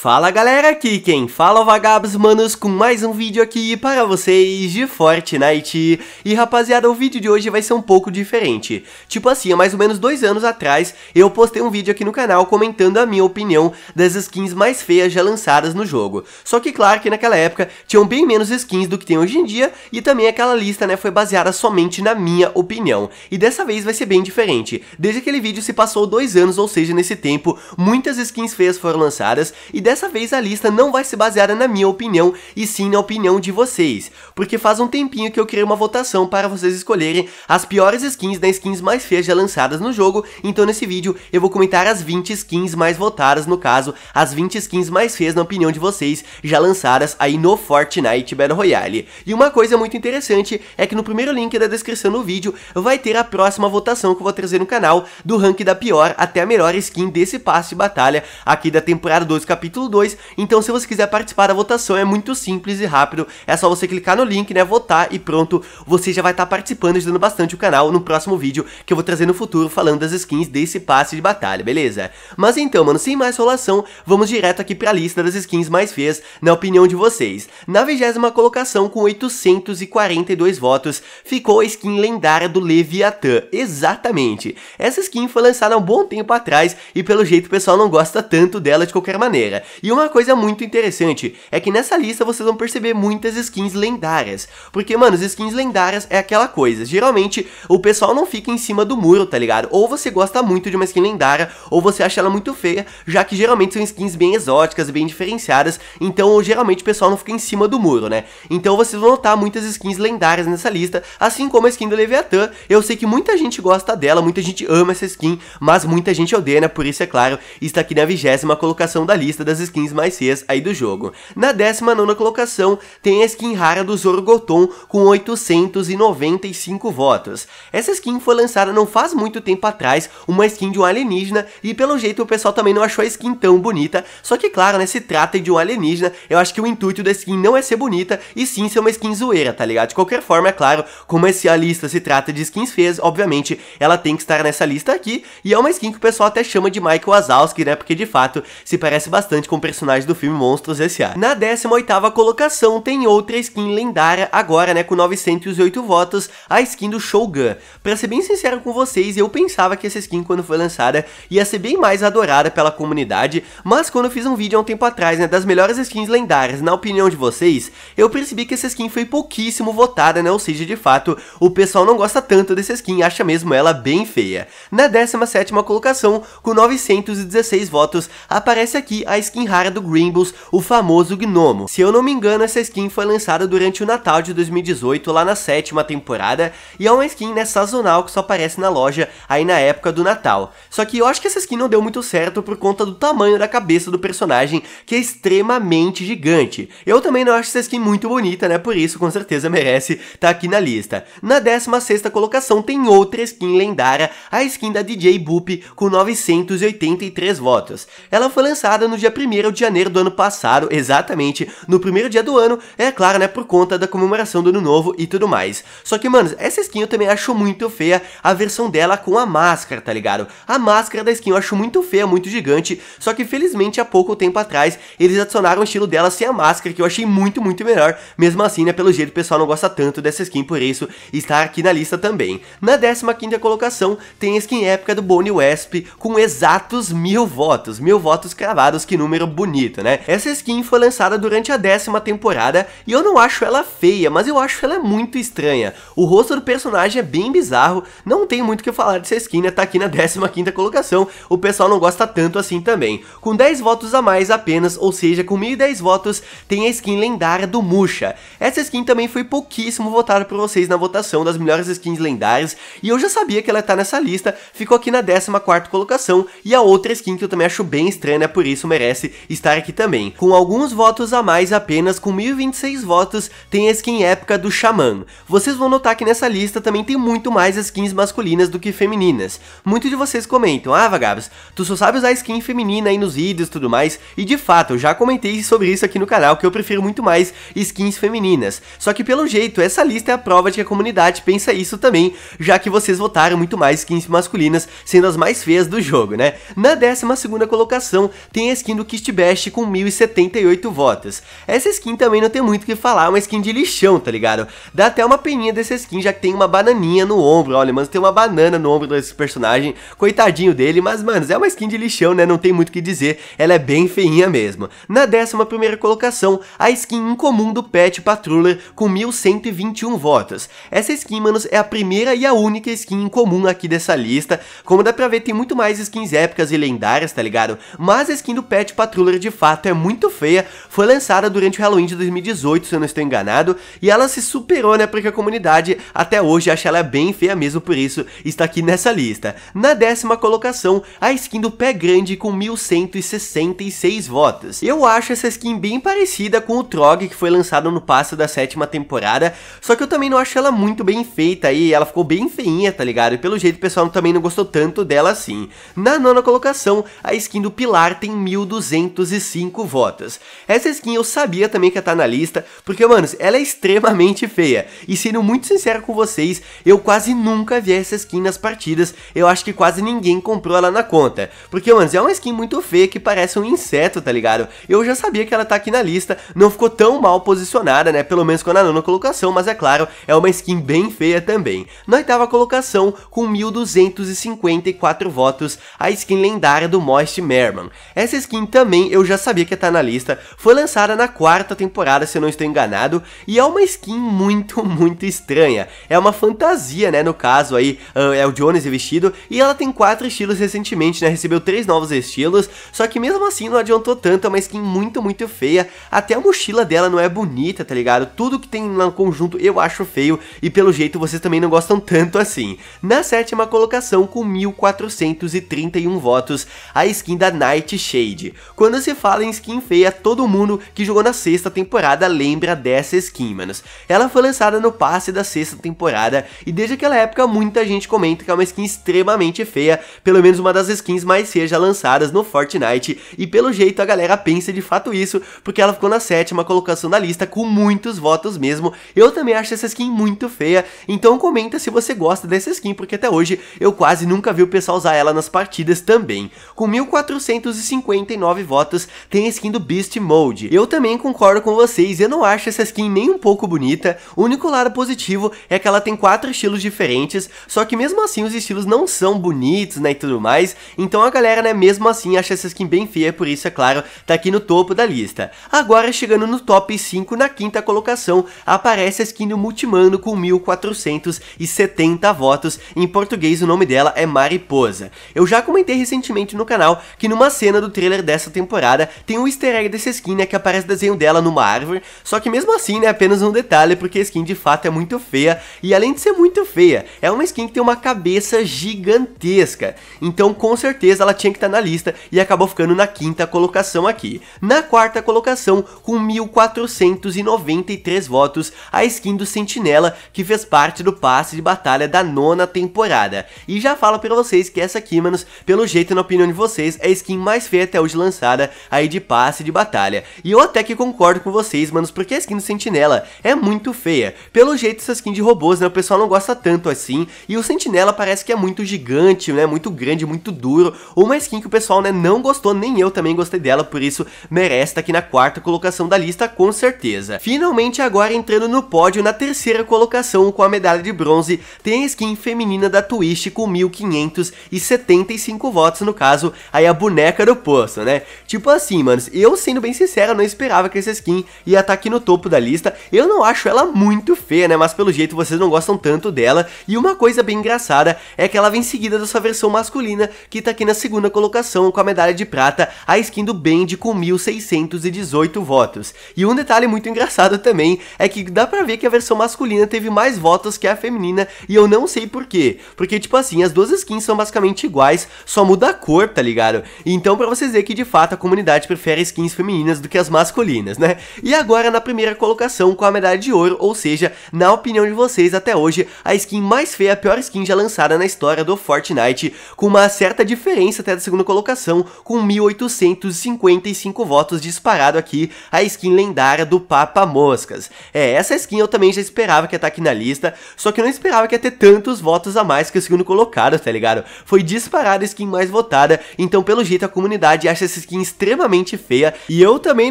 Fala galera, aqui quem fala é o Vagabos Manos com mais um vídeo aqui para vocês de Fortnite. E rapaziada, o vídeo de hoje vai ser um pouco diferente. Tipo assim, há mais ou menos dois anos atrás, eu postei um vídeo aqui no canal comentando a minha opinião das skins mais feias já lançadas no jogo. Só que claro que naquela época tinham bem menos skins do que tem hoje em dia e também aquela lista né, foi baseada somente na minha opinião. E dessa vez vai ser bem diferente. Desde aquele vídeo se passou dois anos, ou seja, nesse tempo, muitas skins feias foram lançadas e dessa vez a lista não vai se basear na minha opinião, e sim na opinião de vocês, porque faz um tempinho que eu criei uma votação para vocês escolherem as piores skins das skins mais feias já lançadas no jogo, então nesse vídeo eu vou comentar as 20 skins mais votadas, no caso, as 20 skins mais feias na opinião de vocês, já lançadas aí no Fortnite Battle Royale. E uma coisa muito interessante é que no primeiro link da descrição do vídeo vai ter a próxima votação que eu vou trazer no canal, do rank da pior até a melhor skin desse passe de batalha aqui da temporada 2 capítulo capítulo 2. Então, se você quiser participar da votação, é muito simples e rápido. É só você clicar no link, né? Votar e pronto. Você já vai estar tá participando, ajudando bastante o canal no próximo vídeo que eu vou trazer no futuro falando das skins desse passe de batalha, beleza? Mas então, mano, sem mais enrolação, vamos direto aqui pra lista das skins mais feias, na opinião de vocês. Na vigésima colocação, com 842 votos, ficou a skin lendária do Leviathan. Exatamente. Essa skin foi lançada há um bom tempo atrás e pelo jeito o pessoal não gosta tanto dela de qualquer maneira. E uma coisa muito interessante é que nessa lista vocês vão perceber muitas skins lendárias. Porque, mano, as skins lendárias é aquela coisa. Geralmente o pessoal não fica em cima do muro, tá ligado? Ou você gosta muito de uma skin lendária, ou você acha ela muito feia, já que geralmente são skins bem exóticas, bem diferenciadas. Então, geralmente o pessoal não fica em cima do muro, né? Então vocês vão notar muitas skins lendárias nessa lista, assim como a skin do Leviathan. Eu sei que muita gente gosta dela, muita gente ama essa skin, mas muita gente odeia, né? Por isso, é claro, está aqui na vigésima colocação da lista das as skins mais feias aí do jogo. Na 19 colocação tem a skin rara do Zorgoton com 895 votos. Essa skin foi lançada não faz muito tempo atrás, uma skin de um alienígena, e pelo jeito o pessoal também não achou a skin tão bonita, só que claro, né, se trata de um alienígena, eu acho que o intuito da skin não é ser bonita, e sim ser uma skin zoeira, tá ligado? De qualquer forma, é claro, como essa lista se trata de skins feias, obviamente ela tem que estar nessa lista aqui, e é uma skin que o pessoal até chama de Michael Wazowski, né, porque de fato se parece bastante juntamente com personagens do filme Monstros S.A. Na 18ª colocação tem outra skin lendária, agora né, com 908 votos, a skin do Shogun. Pra ser bem sincero com vocês, eu pensava que essa skin quando foi lançada ia ser bem mais adorada pela comunidade, mas quando eu fiz um vídeo há um tempo atrás, né, das melhores skins lendárias, na opinião de vocês, eu percebi que essa skin foi pouquíssimo votada, né, ou seja, de fato, o pessoal não gosta tanto dessa skin, acha mesmo ela bem feia. Na 17ª colocação, com 916 votos, aparece aqui a skin skin rara do Grimbles, o famoso Gnomo. Se eu não me engano, essa skin foi lançada durante o Natal de 2018, lá na sétima temporada, e é uma skin né, sazonal que só aparece na loja aí na época do Natal. Só que eu acho que essa skin não deu muito certo por conta do tamanho da cabeça do personagem, que é extremamente gigante. Eu também não acho essa skin muito bonita, né, por isso com certeza merece estar tá aqui na lista. Na 16ª colocação tem outra skin lendária, a skin da DJ Boop, com 983 votos. Ela foi lançada no dia 1 1 de janeiro do ano passado, exatamente, no primeiro dia do ano, é claro, né, por conta da comemoração do ano novo e tudo mais. Só que, mano, essa skin eu também acho muito feia, a versão dela com a máscara, tá ligado? A máscara da skin eu acho muito feia, muito gigante, só que felizmente há pouco tempo atrás eles adicionaram o estilo dela sem a máscara, que eu achei muito, muito melhor, mesmo assim, né, pelo jeito o pessoal não gosta tanto dessa skin, por isso está aqui na lista também. Na 15ª colocação tem a skin épica do Bonnie Wesp com exatos mil votos, mil votos cravados que não número bonito, né? Essa skin foi lançada durante a décima temporada e eu não acho ela feia, mas eu acho ela muito estranha. O rosto do personagem é bem bizarro, não tem muito o que falar dessa skin, né? Tá aqui na 15ª colocação, o pessoal não gosta tanto assim também. Com 10 votos a mais apenas, ou seja, com 1010 votos, tem a skin lendária do Musha. Essa skin também foi pouquíssimo votada por vocês na votação das melhores skins lendárias, e eu já sabia que ela tá nessa lista, ficou aqui na 14ª colocação, e a outra skin que eu também acho bem estranha, né? por isso merece merece estar aqui também. Com alguns votos a mais, apenas com 1026 votos, tem a skin épica do Xamã. Vocês vão notar que nessa lista também tem muito mais skins masculinas do que femininas. Muitos de vocês comentam, ah Vagabos, tu só sabe usar skin feminina aí nos vídeos e tudo mais, e de fato, eu já comentei sobre isso aqui no canal, que eu prefiro muito mais skins femininas. Só que pelo jeito, essa lista é a prova de que a comunidade pensa isso também, já que vocês votaram muito mais skins masculinas, sendo as mais feias do jogo, né? Na 12ª colocação, tem a skin do Kist Bash com 1078 votos. Essa skin também não tem muito o que falar, é uma skin de lixão, tá ligado? Dá até uma peninha dessa skin, já que tem uma bananinha no ombro, olha, mano, tem uma banana no ombro desse personagem, coitadinho dele, mas, mano, é uma skin de lixão, né, não tem muito o que dizer, ela é bem feinha mesmo. Na 11 primeira colocação, a skin incomum do Pet Patruller com 1121 votos. Essa skin, manos, é a primeira e a única skin incomum aqui dessa lista, como dá pra ver, tem muito mais skins épicas e lendárias, tá ligado? Mas a skin do Pet Patrulha de fato é muito feia, foi lançada durante o Halloween de 2018, se eu não estou enganado, e ela se superou, né, porque a comunidade até hoje acha ela bem feia mesmo, por isso está aqui nessa lista. Na décima colocação, a skin do Pé Grande com 1166 votos. Eu acho essa skin bem parecida com o Trog que foi lançado no passo da sétima temporada, só que eu também não acho ela muito bem feita aí, ela ficou bem feinha, tá ligado? E pelo jeito o pessoal também não gostou tanto dela assim. Na nona colocação, a skin do Pilar tem 1200 205 votos. Essa skin eu sabia também que ia estar tá na lista, porque, mano, ela é extremamente feia. E sendo muito sincero com vocês, eu quase nunca vi essa skin nas partidas, eu acho que quase ninguém comprou ela na conta. Porque, mano, é uma skin muito feia que parece um inseto, tá ligado? Eu já sabia que ela tá aqui na lista, não ficou tão mal posicionada, né? Pelo menos com a nona colocação, mas é claro, é uma skin bem feia também. Na oitava colocação, com 1.254 votos, a skin lendária do Moist Merman. Essa skin também também eu já sabia que ia estar tá na lista, foi lançada na quarta temporada, se eu não estou enganado, e é uma skin muito, muito estranha. É uma fantasia, né, no caso aí, é o Jones vestido, e ela tem quatro estilos recentemente, né, recebeu três novos estilos, só que mesmo assim não adiantou tanto, é uma skin muito, muito feia, até a mochila dela não é bonita, tá ligado? Tudo que tem no conjunto eu acho feio, e pelo jeito vocês também não gostam tanto assim. Na sétima colocação, com 1431 votos, a skin da Nightshade. Quando se fala em skin feia, todo mundo que jogou na sexta temporada lembra dessa skin, manos. Ela foi lançada no passe da sexta temporada e desde aquela época muita gente comenta que é uma skin extremamente feia, pelo menos uma das skins mais feias já lançadas no Fortnite e pelo jeito a galera pensa de fato isso, porque ela ficou na sétima colocação da lista com muitos votos mesmo. Eu também acho essa skin muito feia, então comenta se você gosta dessa skin, porque até hoje eu quase nunca vi o pessoal usar ela nas partidas também. Com 1459 9 votos, tem a skin do Beast Mode. Eu também concordo com vocês, eu não acho essa skin nem um pouco bonita, o único lado positivo é que ela tem quatro estilos diferentes, só que mesmo assim os estilos não são bonitos, né, e tudo mais, então a galera, né, mesmo assim acha essa skin bem feia, por isso, é claro, tá aqui no topo da lista. Agora, chegando no top 5, na quinta colocação, aparece a skin do Multimano com 1470 votos, em português o nome dela é Mariposa. Eu já comentei recentemente no canal que numa cena do trailer dessa dessa temporada, tem um easter egg dessa skin, né, que aparece o desenho dela numa árvore, só que mesmo assim, né, apenas um detalhe, porque a skin de fato é muito feia, e além de ser muito feia, é uma skin que tem uma cabeça gigantesca, então com certeza ela tinha que estar tá na lista, e acabou ficando na quinta colocação aqui. Na quarta colocação, com 1493 votos, a skin do Sentinela, que fez parte do passe de batalha da nona temporada, e já falo pra vocês que essa aqui, manos, pelo jeito na opinião de vocês, é a skin mais feia até hoje lançada avançada aí de passe de batalha. E eu até que concordo com vocês, manos, porque a skin do Sentinela é muito feia. Pelo jeito, essa skin de robôs, né, o pessoal não gosta tanto assim, e o Sentinela parece que é muito gigante, né, muito grande, muito duro, uma skin que o pessoal, né, não gostou, nem eu também gostei dela, por isso merece estar tá aqui na quarta colocação da lista, com certeza. Finalmente, agora entrando no pódio, na terceira colocação com a medalha de bronze, tem a skin feminina da Twitch com 1575 votos, no caso, aí a boneca do poço, né? Tipo assim, manos, eu sendo bem sincero, não esperava que essa skin ia estar tá aqui no topo da lista. Eu não acho ela muito feia, né? Mas pelo jeito vocês não gostam tanto dela. E uma coisa bem engraçada é que ela vem seguida da sua versão masculina, que tá aqui na segunda colocação com a medalha de prata, a skin do Bend com 1.618 votos. E um detalhe muito engraçado também é que dá pra ver que a versão masculina teve mais votos que a feminina, e eu não sei porquê. Porque, tipo assim, as duas skins são basicamente iguais, só muda a cor, tá ligado? Então, pra vocês verem que de fato a comunidade prefere skins femininas do que as masculinas, né? E agora na primeira colocação com a medalha de ouro, ou seja, na opinião de vocês até hoje, a skin mais feia, a pior skin já lançada na história do Fortnite, com uma certa diferença até da segunda colocação, com 1855 votos disparado aqui, a skin lendária do Papa Moscas. É, essa skin eu também já esperava que ia estar tá aqui na lista, só que eu não esperava que ia ter tantos votos a mais que o segundo colocado, tá ligado? Foi disparada a skin mais votada, então pelo jeito a comunidade acha esse essa skin extremamente feia. E eu também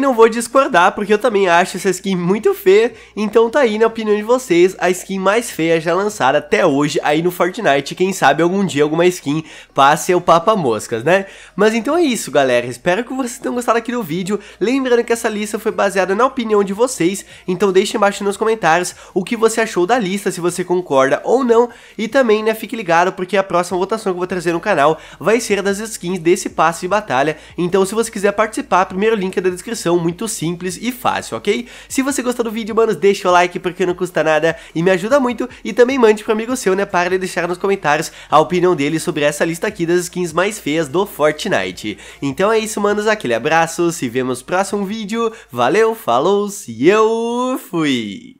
não vou discordar, porque eu também acho essa skin muito feia. Então tá aí, na opinião de vocês, a skin mais feia já lançada até hoje aí no Fortnite. Quem sabe algum dia alguma skin passe o Papa Moscas, né? Mas então é isso, galera. Espero que vocês tenham gostado aqui do vídeo. Lembrando que essa lista foi baseada na opinião de vocês. Então deixe embaixo nos comentários o que você achou da lista, se você concorda ou não. E também, né, fique ligado, porque a próxima votação que eu vou trazer no canal vai ser das skins desse passe de batalha. Então então, se você quiser participar, primeiro link é da descrição, muito simples e fácil, ok? Se você gostou do vídeo, manos, deixa o like porque não custa nada e me ajuda muito. E também mande pro amigo seu, né, para ele deixar nos comentários a opinião dele sobre essa lista aqui das skins mais feias do Fortnite. Então é isso, manos, aquele abraço, se vemos no próximo vídeo, valeu, falou e eu fui!